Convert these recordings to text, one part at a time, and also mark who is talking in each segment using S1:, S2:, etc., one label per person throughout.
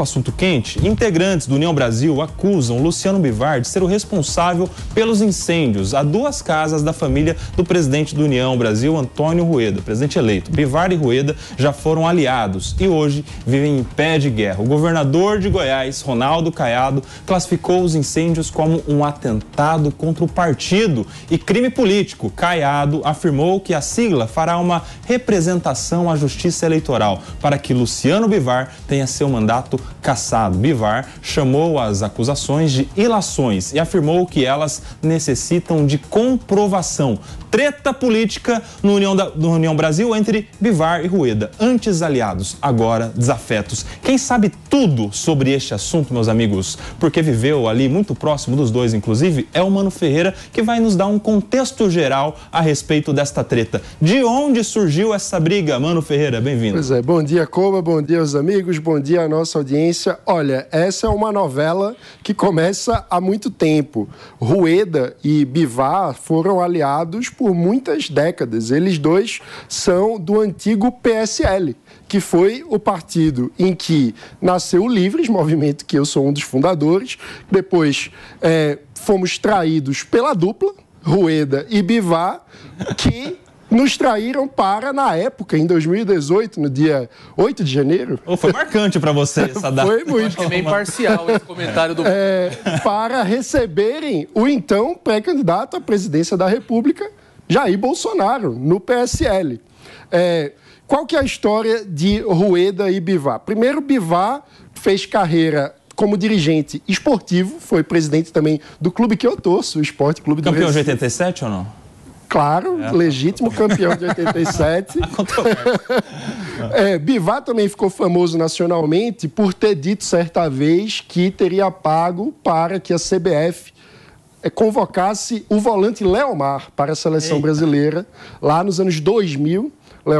S1: com assunto quente, integrantes do União Brasil acusam Luciano Bivar de ser o responsável pelos incêndios a duas casas da família do presidente do União Brasil, Antônio Rueda, presidente eleito. Bivar e Rueda já foram aliados e hoje vivem em pé de guerra. O governador de Goiás, Ronaldo Caiado, classificou os incêndios como um atentado contra o partido e crime político. Caiado afirmou que a sigla fará uma representação à Justiça Eleitoral para que Luciano Bivar tenha seu mandato Cassado Bivar chamou as acusações de ilações e afirmou que elas necessitam de comprovação. Treta política no União, da, no União Brasil entre Bivar e Rueda. Antes aliados, agora desafetos. Quem sabe tudo sobre este assunto, meus amigos, porque viveu ali muito próximo dos dois, inclusive, é o Mano Ferreira, que vai nos dar um contexto geral a respeito desta treta. De onde surgiu essa briga? Mano Ferreira, bem-vindo.
S2: Pois é, bom dia, Coba, bom dia aos amigos, bom dia à nossa audiência olha, essa é uma novela que começa há muito tempo. Rueda e Bivar foram aliados por muitas décadas. Eles dois são do antigo PSL, que foi o partido em que nasceu o Livres, movimento que eu sou um dos fundadores. Depois é, fomos traídos pela dupla, Rueda e Bivar, que nos traíram para, na época, em 2018, no dia 8 de janeiro. Oh, foi marcante para você essa
S3: data. foi muito. É meio parcial esse comentário do. É,
S2: para receberem o então pré-candidato à presidência da República, Jair Bolsonaro, no PSL. É, qual que é a história de Rueda e Bivar? Primeiro, Bivar fez carreira como dirigente esportivo, foi presidente também do clube que eu torço, o Esporte Clube do Campeão Recife. de
S1: 87 ou não?
S2: claro, é, legítimo campeão de 87. é, Bivar também ficou famoso nacionalmente por ter dito certa vez que teria pago para que a CBF é, convocasse o volante Leomar para a seleção Eita. brasileira lá nos anos 2000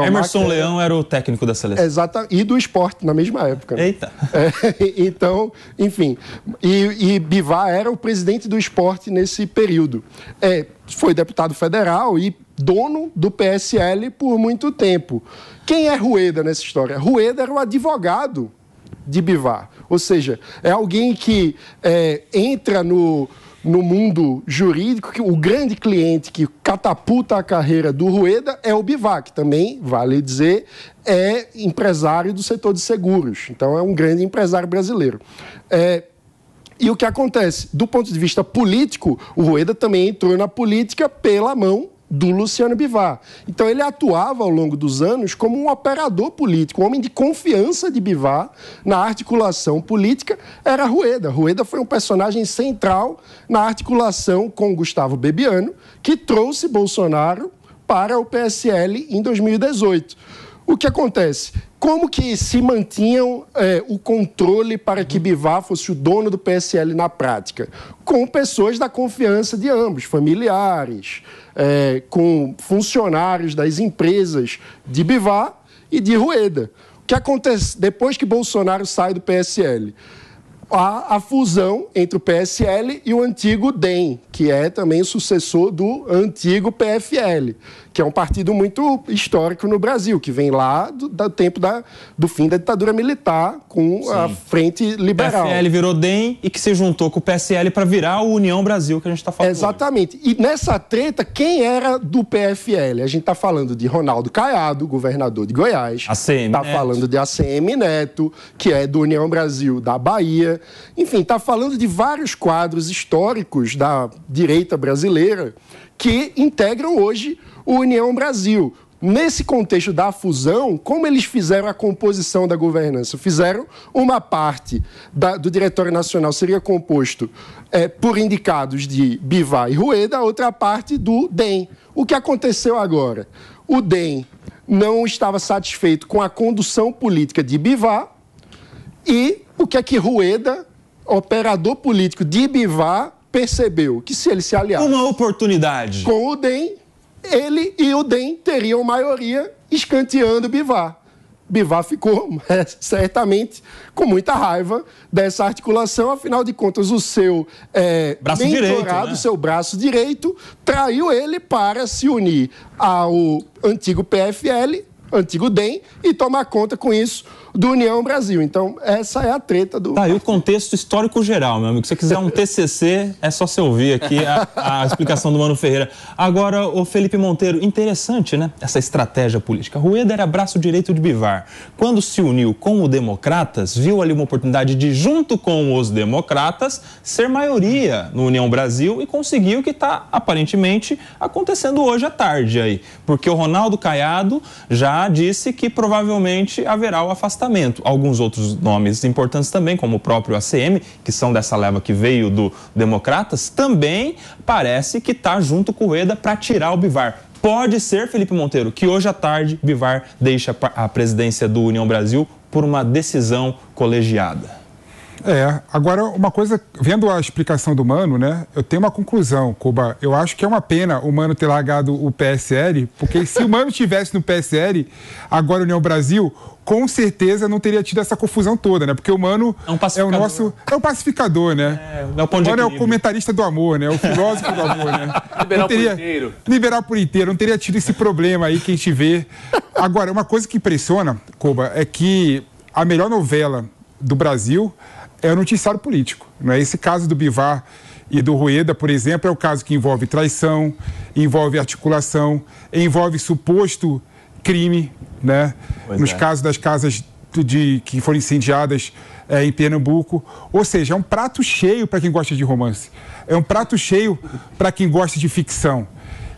S2: Emerson Leão
S1: era o técnico da seleção.
S2: Exata, e do esporte na mesma época. Né? Eita! É, então, enfim. E, e Bivar era o presidente do esporte nesse período. É, foi deputado federal e dono do PSL por muito tempo. Quem é Rueda nessa história? Rueda era o advogado de Bivar. Ou seja, é alguém que é, entra no no mundo jurídico que o grande cliente que catapulta a carreira do Rueda é o Bivac, também, vale dizer, é empresário do setor de seguros. Então, é um grande empresário brasileiro. É, e o que acontece? Do ponto de vista político, o Rueda também entrou na política pela mão do Luciano Bivar. Então ele atuava ao longo dos anos como um operador político, um homem de confiança de Bivar na articulação política era Rueda. Rueda foi um personagem central na articulação com Gustavo Bebiano, que trouxe Bolsonaro para o PSL em 2018. O que acontece? Como que se mantinham é, o controle para que uhum. Bivar fosse o dono do PSL na prática? Com pessoas da confiança de ambos, familiares, é, com funcionários das empresas de Bivar e de Rueda. O que acontece depois que Bolsonaro sai do PSL? Há a fusão entre o PSL e o antigo DEM, que é também o sucessor do antigo PFL, que é um partido muito histórico no Brasil, que vem lá do, do tempo da, do fim da ditadura militar com Sim. a frente liberal. O PFL virou DEM e que se juntou com o PSL para virar o União Brasil que a gente está falando. Exatamente. Hoje. E nessa treta, quem era do PFL? A gente está falando de Ronaldo Caiado, governador de Goiás. ACM Está falando de ACM Neto, que é do União Brasil da Bahia. Enfim, está falando de vários quadros históricos da direita brasileira que integram hoje o União Brasil. Nesse contexto da fusão, como eles fizeram a composição da governança? Fizeram uma parte da, do Diretório Nacional seria composto é, por indicados de Bivar e Rueda, a outra parte do DEM. O que aconteceu agora? O DEM não estava satisfeito com a condução política de Bivar e o que é que Rueda, operador político de Bivar, percebeu que se ele se aliasse... Uma oportunidade. Com o DEM, ele e o DEM teriam maioria escanteando Bivar. Bivar ficou é, certamente com muita raiva dessa articulação, afinal de contas, o seu é, braço direito, né? seu braço direito, traiu ele para se unir ao antigo PFL, antigo DEM, e tomar conta com isso do União Brasil. Então, essa é a treta do.
S1: Tá aí o contexto histórico geral, meu amigo. Se você quiser um TCC, é só você ouvir aqui a, a explicação do Mano Ferreira. Agora, o Felipe Monteiro, interessante, né? Essa estratégia política. Rueda era braço direito de Bivar. Quando se uniu com o Democratas, viu ali uma oportunidade de, junto com os Democratas, ser maioria no União Brasil e conseguiu o que está aparentemente acontecendo hoje à tarde aí. Porque o Ronaldo Caiado já disse que provavelmente haverá o afastamento afastamento. Alguns outros nomes importantes também, como o próprio ACM, que são dessa leva que veio do Democratas, também parece que está junto com o EDA para tirar o Bivar. Pode ser, Felipe Monteiro, que hoje à tarde Bivar deixa a presidência do União Brasil por uma decisão colegiada.
S4: É, agora uma coisa, vendo a explicação do Mano, né, eu tenho uma conclusão, Cuba. Eu acho que é uma pena o Mano ter largado o PSL, porque se o Mano tivesse no PSL, agora União Brasil, com certeza não teria tido essa confusão toda, né? Porque o Mano é, um é o nosso. É o um pacificador, né? É, é o, o Mano é o comentarista do amor, né? O filósofo do amor, né? Liberar teria, por inteiro. Liberar por inteiro. Não teria tido esse problema aí que a gente vê. Agora, uma coisa que impressiona, Coba, é que a melhor novela do Brasil é o noticiário político. Né? Esse caso do Bivar e do Rueda, por exemplo, é o caso que envolve traição, envolve articulação, envolve suposto crime, né? Pois Nos é. casos das casas de, que foram incendiadas é, em Pernambuco. Ou seja, é um prato cheio para quem gosta de romance. É um prato cheio para quem gosta de ficção.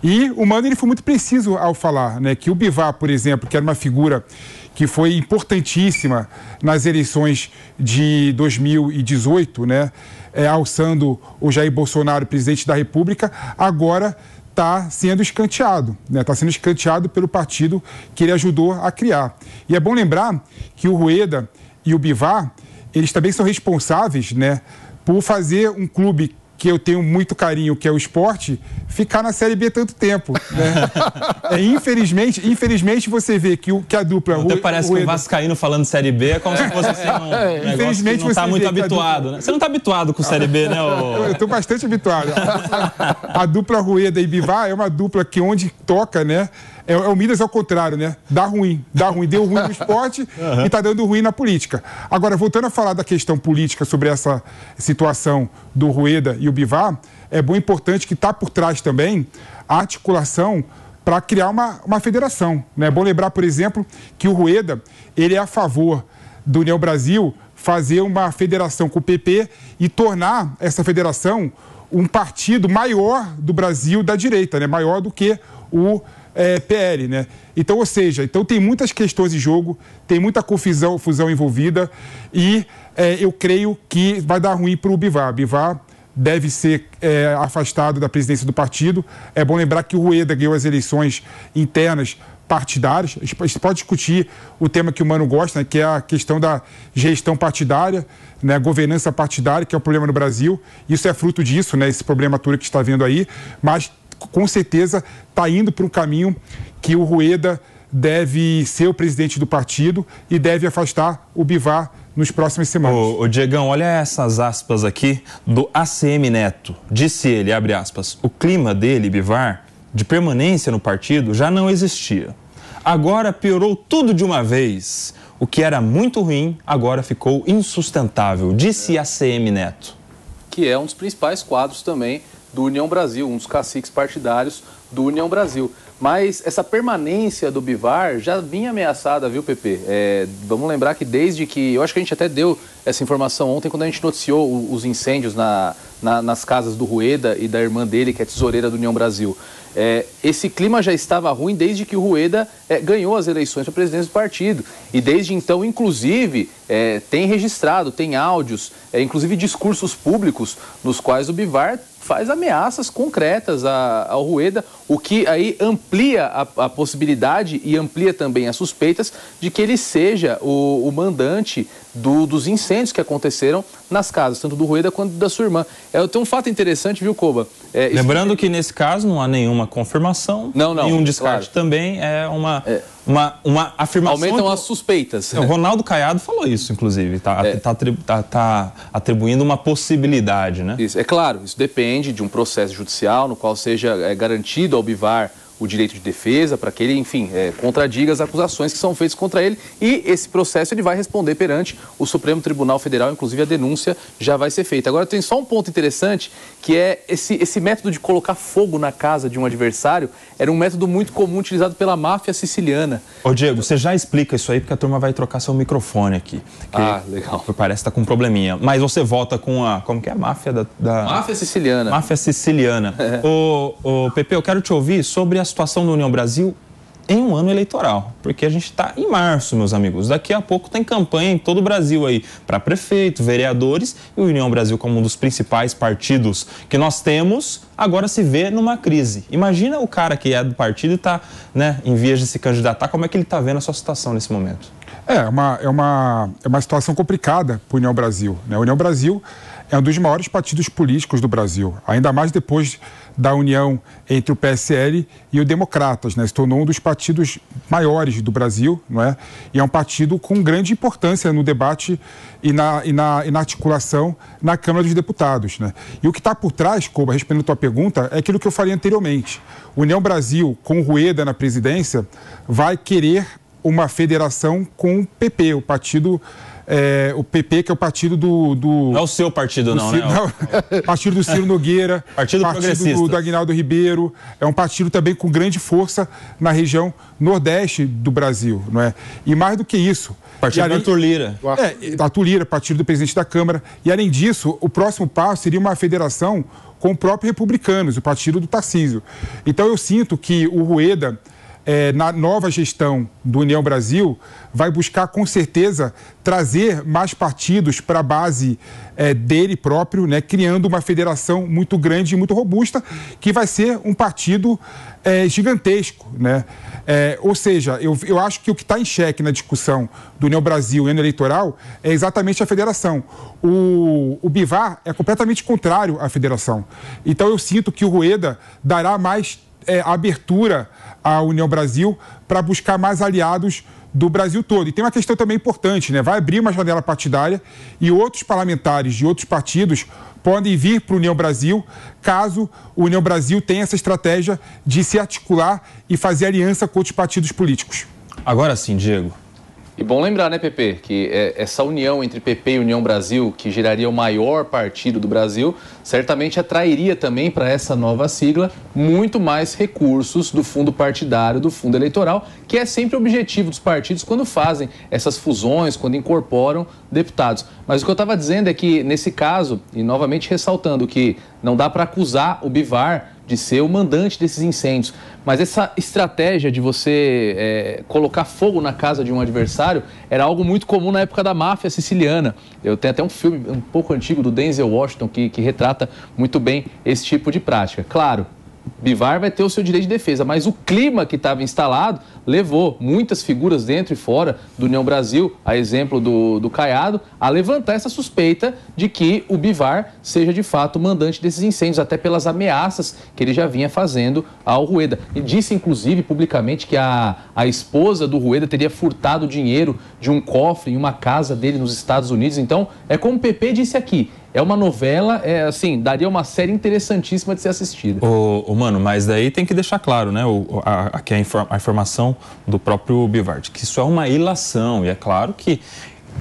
S4: E o Mano ele foi muito preciso ao falar, né? Que o Bivar, por exemplo, que era uma figura que foi importantíssima nas eleições de 2018, né? É, alçando o Jair Bolsonaro presidente da República, agora está sendo escanteado, está né? Tá sendo escanteado pelo partido que ele ajudou a criar. E é bom lembrar que o Rueda e o Bivar, eles também são responsáveis né, por fazer um clube que eu tenho muito carinho, que é o esporte, ficar na Série B tanto tempo. Né? é, infelizmente, infelizmente você
S1: vê que, o, que a dupla... Até parece Rueda... que o Vascaíno falando Série B é como se fosse assim, um é, não está muito habituado. Dupla... Né? Você não está habituado com Série B, né? Eu
S4: estou bastante habituado. A dupla Rueda e Bivar é uma dupla que onde toca, né? É, é, o Minas é o contrário, né? Dá ruim, dá ruim. Deu ruim no esporte uhum. e está dando ruim na política. Agora, voltando a falar da questão política sobre essa situação do Rueda e o Bivar, é bom importante que está por trás também a articulação para criar uma, uma federação. Né? É bom lembrar, por exemplo, que o Rueda ele é a favor do União Brasil fazer uma federação com o PP e tornar essa federação um partido maior do Brasil da direita, né? maior do que o é, PL, né? Então, ou seja, então tem muitas questões em jogo, tem muita confusão fusão envolvida e é, eu creio que vai dar ruim para o Bivar. Bivar deve ser é, afastado da presidência do partido. É bom lembrar que o Rueda ganhou as eleições internas partidárias. A gente pode discutir o tema que o Mano gosta, né, que é a questão da gestão partidária, né, governança partidária, que é o um problema no Brasil. Isso é fruto disso, né, esse problema todo que está vendo aí. Mas com certeza está indo para um caminho que o Rueda deve
S1: ser o presidente do partido e deve afastar o Bivar nos próximos semanas. O ô Diegão, olha essas aspas aqui do ACM Neto. Disse ele, abre aspas, o clima dele, Bivar, de permanência no partido já não existia. Agora piorou tudo de uma vez. O que era muito ruim agora ficou insustentável, disse ACM Neto.
S3: Que é um dos principais quadros também do União Brasil, um dos caciques partidários do União Brasil. Mas essa permanência do Bivar já vinha ameaçada, viu, Pepe? É, vamos lembrar que desde que. Eu acho que a gente até deu essa informação ontem quando a gente noticiou os incêndios na, na, nas casas do Rueda e da irmã dele, que é tesoureira do União Brasil. É, esse clima já estava ruim desde que o Rueda é, ganhou as eleições para presidente do partido. E desde então, inclusive, é, tem registrado, tem áudios, é, inclusive discursos públicos, nos quais o Bivar faz ameaças concretas ao Rueda, o que aí amplia a, a, possibilidade e amplia também as suspeitas de que ele seja o, o mandante do, dos incêndios que aconteceram nas casas, tanto do Rueda quanto da sua irmã. É, tem um fato interessante, viu, Coba? É, Lembrando
S1: isso... que nesse caso não há nenhuma confirmação, não, não, nenhum descarte claro. também, é uma... É uma, uma afirmação. Aumentam que... as suspeitas. É, o Ronaldo Caiado falou isso, inclusive. Está é. tá, tá, tá
S3: atribuindo uma possibilidade, né? Isso, é claro, isso depende de um processo judicial no qual seja é, garantido ao Bivar o direito de defesa para que ele, enfim, é, contradiga as acusações que são feitas contra ele. E esse processo ele vai responder perante o Supremo Tribunal Federal, inclusive a denúncia já vai ser feita. Agora tem só um ponto interessante que é esse, esse método de colocar fogo na casa de um adversário era um método muito comum utilizado pela máfia siciliana. Ô
S1: Diego, você já explica isso aí porque a turma vai trocar seu microfone aqui. Ah, legal. Parece que tá com um probleminha. Mas você volta com a. Como que é a máfia da. da... Máfia siciliana. Máfia siciliana. É. Ô, ô, Pepe, eu quero te ouvir sobre a situação da União Brasil em um ano eleitoral, porque a gente está em março, meus amigos. Daqui a pouco tem campanha em todo o Brasil aí para prefeito, vereadores e o União Brasil como um dos principais partidos que nós temos agora se vê numa crise. Imagina o cara que é do partido e está né, em vias de se candidatar, como é que ele está vendo a sua situação nesse momento?
S4: É, é uma, é uma, é uma situação complicada para o União Brasil. Né? O União Brasil é um dos maiores partidos políticos do Brasil, ainda mais depois da união entre o PSL e o Democratas, né? Se tornou um dos partidos maiores do Brasil, não é? E é um partido com grande importância no debate e na, e na, e na articulação na Câmara dos Deputados, né? E o que está por trás, Coba, respondendo a tua pergunta, é aquilo que eu falei anteriormente. União Brasil, com Rueda na presidência, vai querer uma federação com o PP, o Partido é, o PP, que é o partido
S1: do. do não é o seu partido, não, Ciro, né?
S4: Não, partido do Ciro Nogueira. partido partido do, do Agnaldo Ribeiro. É um partido também com grande força na região nordeste do Brasil, não é? E mais do que isso. Partido além, é, do Tulira É, Arthur partido do presidente da Câmara. E além disso, o próximo passo seria uma federação com o próprio Republicanos, o partido do Tarcísio. Então eu sinto que o Rueda é, na nova gestão do União Brasil, vai buscar com certeza trazer mais partidos para a base é, dele próprio, né, criando uma federação muito grande e muito robusta, que vai ser um partido é, gigantesco. Né? É, ou seja, eu, eu acho que o que está em xeque na discussão do União Brasil e ano eleitoral é exatamente a federação. O, o Bivar é completamente contrário à federação. Então eu sinto que o Rueda dará mais é, abertura a União Brasil para buscar mais aliados do Brasil todo. E tem uma questão também importante, né? Vai abrir uma janela partidária e outros parlamentares de outros partidos podem vir para a União Brasil, caso a União Brasil tenha essa estratégia de se articular e fazer aliança com outros partidos políticos.
S3: Agora sim, Diego. E bom lembrar, né, PP, que é essa união entre PP e União Brasil, que geraria o maior partido do Brasil, certamente atrairia também para essa nova sigla muito mais recursos do fundo partidário, do fundo eleitoral, que é sempre o objetivo dos partidos quando fazem essas fusões, quando incorporam deputados. Mas o que eu estava dizendo é que, nesse caso, e novamente ressaltando que não dá para acusar o Bivar de ser o mandante desses incêndios. Mas essa estratégia de você é, colocar fogo na casa de um adversário era algo muito comum na época da máfia siciliana. Eu tenho até um filme um pouco antigo do Denzel Washington que, que retrata muito bem esse tipo de prática. Claro, Bivar vai ter o seu direito de defesa, mas o clima que estava instalado levou muitas figuras dentro e fora do União Brasil, a exemplo do, do Caiado, a levantar essa suspeita de que o Bivar seja de fato o mandante desses incêndios, até pelas ameaças que ele já vinha fazendo ao Rueda. E disse, inclusive, publicamente que a, a esposa do Rueda teria furtado dinheiro de um cofre em uma casa dele nos Estados Unidos. Então, é como o PP disse aqui: é uma novela, é, assim, daria uma série interessantíssima de ser assistida. Ô,
S1: ô mano, mas daí tem que deixar claro, né? O, a, aqui a, inform, a, informação do próprio Bivard, que isso é uma ilação. E é claro que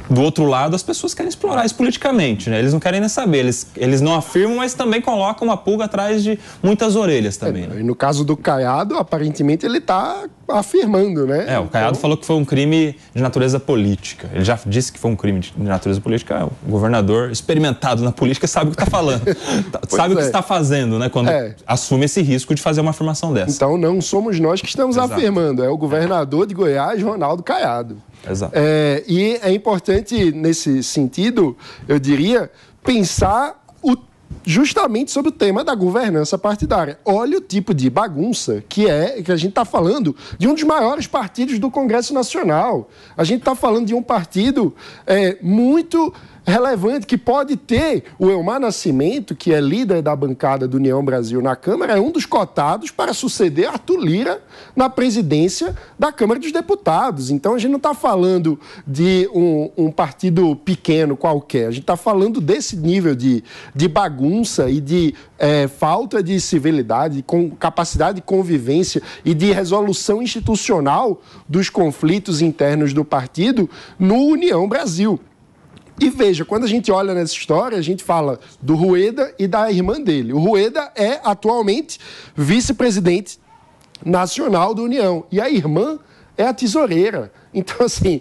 S1: do outro lado, as pessoas querem explorar isso politicamente, né? Eles não querem nem saber, eles, eles não afirmam, mas também colocam uma pulga atrás de muitas
S2: orelhas também. É, né? E no caso do Caiado, aparentemente ele está afirmando, né? É,
S1: o Caiado então falou que foi um crime de natureza política. Ele já disse que foi um crime de natureza política. É, o governador experimentado na política sabe o que está falando, tá, sabe é. o que é. está fazendo, né? Quando é. assume esse risco de fazer uma afirmação dessa.
S2: Então não somos nós que estamos Exato. afirmando, é o governador de Goiás, Ronaldo Caiado. Exato. É, e é importante, nesse sentido, eu diria, pensar o, justamente sobre o tema da governança partidária. Olha o tipo de bagunça que é que a gente está falando de um dos maiores partidos do Congresso Nacional. A gente está falando de um partido é, muito relevante que pode ter o Elmar Nascimento, que é líder da bancada do União Brasil na Câmara, é um dos cotados para suceder Arthur Lira na presidência da Câmara dos Deputados. Então a gente não está falando de um, um, partido pequeno qualquer, a gente está falando desse nível de, de bagunça e de é, falta de civilidade, com capacidade de convivência e de resolução institucional dos conflitos internos do partido no União Brasil. E veja, quando a gente olha nessa história, a gente fala do Rueda e da irmã dele. O Rueda é atualmente vice-presidente nacional da União e a irmã é a tesoureira. Então, assim,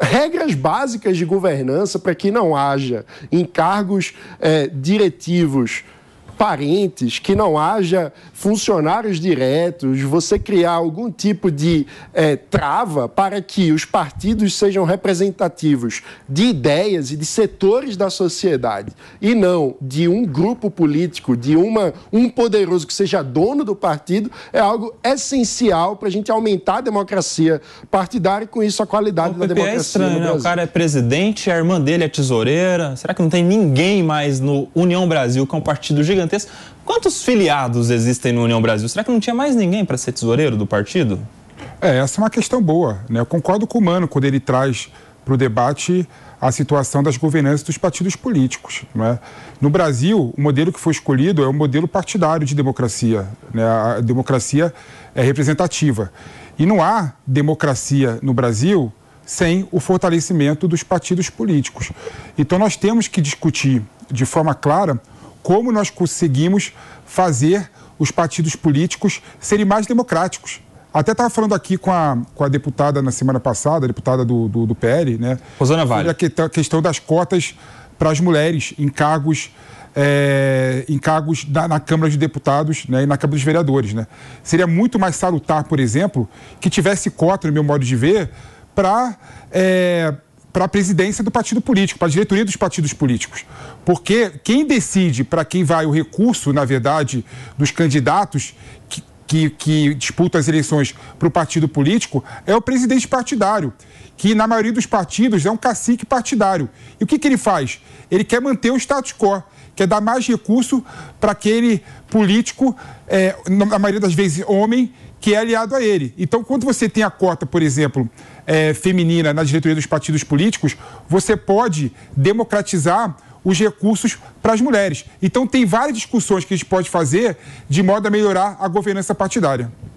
S2: regras básicas de governança para que não haja encargos é, diretivos parentes, que não haja funcionários diretos, você criar algum tipo de é, trava para que os partidos sejam representativos de ideias e de setores da sociedade e não de um grupo político, de uma, um poderoso que seja dono do partido, é algo essencial para a gente aumentar a democracia partidária e com isso a qualidade o da PP é democracia. É estranho, né?
S1: O cara é presidente, a irmã dele é tesoureira. Será que não tem ninguém mais no União Brasil, que é um partido gigante? gigantesca. Quantos filiados existem no União Brasil? Será que não tinha mais ninguém para ser tesoureiro do partido? É, essa é uma questão boa.
S4: Né? Eu concordo com o Mano quando ele traz para o debate a situação das governanças dos partidos políticos. Né? No Brasil, o modelo que foi escolhido é um modelo partidário de democracia. Né? A democracia é representativa. E não há democracia no Brasil sem o fortalecimento dos partidos políticos. Então, nós temos que discutir de forma clara como nós conseguimos fazer os partidos políticos serem mais democráticos. Até estava falando aqui com a, com a deputada na semana passada, a deputada do, do, do PL, né? Rosana Vale. Sobre a questão das cotas para as mulheres em cargos, é, em cargos da, na Câmara de Deputados né, e na Câmara dos Vereadores, né? Seria muito mais salutar, por exemplo, que tivesse cota, no meu modo de ver, para... É, para a presidência do partido político, para a diretoria dos partidos políticos. Porque quem decide para quem vai o recurso, na verdade, dos candidatos que, que, que disputam as eleições para o partido político é o presidente partidário, que na maioria dos partidos é um cacique partidário. E o que, que ele faz? Ele quer manter o status quo quer dar mais recurso para aquele político, é, na maioria das vezes homem, que é aliado a ele. Então, quando você tem a cota, por exemplo, é, feminina na diretoria dos partidos políticos, você pode democratizar os recursos para as mulheres. Então, tem várias discussões que a gente pode fazer de modo a melhorar a governança partidária.